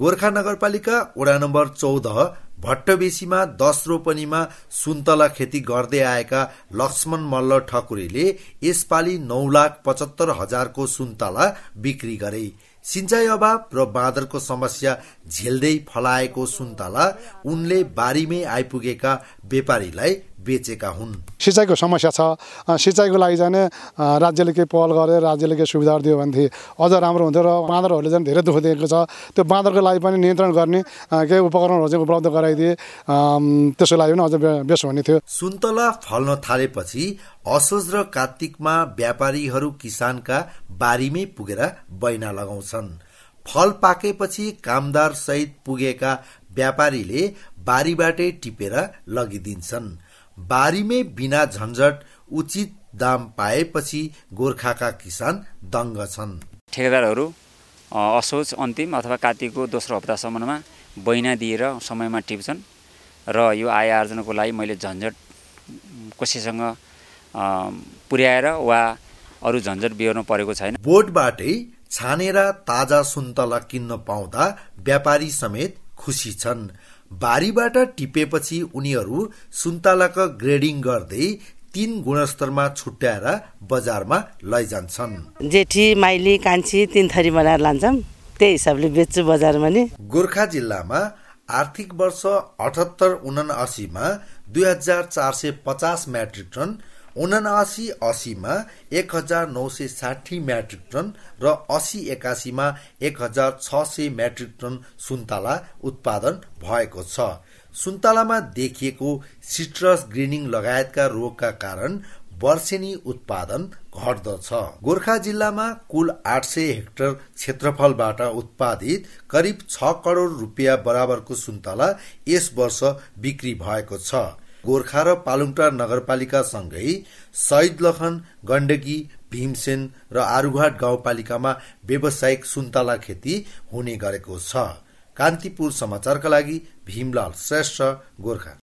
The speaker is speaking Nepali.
गोर्खा नगरपालिका वडा नम्बर चौध भट्टबेसीमा दस रोपनीमा सुन्तला खेती गर्दै आएका लक्ष्मण मल्ल ठकुरीले यसपालि नौ लाख पचहत्तर हजारको सुन्तला बिक्री गरे सिंचाई अभाव र बाँदरको समस्या झेल्दै फलाएको सुन्तला उनले बारीमै आइपुगेका व्यापारीलाई बेचेका हुन् सिँचाइको समस्या छ सिँचाइको लागि जाने राज्यले केही पहल गरे राज्यले केही सुविधाहरू दियो भनेदेखि अझ राम्रो हुन्थ्यो र बाँदरहरूले झन् धेरै दुःख दिएको छ त्यो बाँदरको लागि पनि नियन्त्रण गर्ने केही उपकरणहरू चाहिँ उपलब्ध गराइदिए त्यसको लागि पनि अझ बेस हुने थियो सुन्तला फल्न थालेपछि असोज र कार्तिकमा व्यापारीहरू किसानका बारीमै पुगेर बैना लगाउँछन् फल पाकेपछि कामदार सहित पुगेका व्यापारीले बारीबाटै टिपेर लगिदिन्छन् बारीमै बिना झन्झट उचित दाम पाएपछि गोर्खाका किसान दङ्ग छन् ठेकेदारहरू असोज अन्तिम अथवा कार्तिकको दोस्रो हप्तासम्ममा बैना दिएर समयमा टिप्छन् र यो आय आर्जनको लागि मैले झन्झट कसैसँग पुर्याएर वा अरू झन्झट बिहोर्नु परेको छैन बोटबाटै छानेर ताजा सुन्तला किन्न पाउँदा व्यापारी समेत खुसी छन् बारीबाट टिपेपछि उनीहरू सुन्तलाको ग्रेडिङ गर्दै तीन गुणस्तरमा छुट्याएर बजारमा लैजान्छन् जेठी माइली कान्छी तिन थरी बनाएर लान्छन् त्यही हिसाबले बेच्छु बजारमा नि गोर्खा जिल्लामा आर्थिक वर्ष अठहत्तर उना असीमा दुई हजार चार सय पचास म्याट्रिक टन उनासी असीमा एक हजार नौ सय साठी म्याट्रिक टन र असी एकासीमा एक हजार छ सय म्याट्रिक टन सुन्तला उत्पादन भएको छ सुन्तलामा देखिएको सिट्रस ग्रिनिङ लगायतका रोगका कारण वर्षेनी उत्पादन घट्दछ गोर्खा जिल्लामा कुल आठ सय हेक्टर क्षेत्रफलबाट उत्पादित करिब छ करोड रुपियाँ बराबरको सुन्तला यस वर्ष बिक्री भएको छ गोर्खा र पालुङटा नगरपालिकासँगै सहिद लखन गण्डकी भीमसेन र आरूघाट गाउँपालिकामा व्यावसायिक सुन्तला खेती हुने गरेको छ कान्तिपुर समाचारका लागि भीमलाल श्रेष्ठ गोर्खा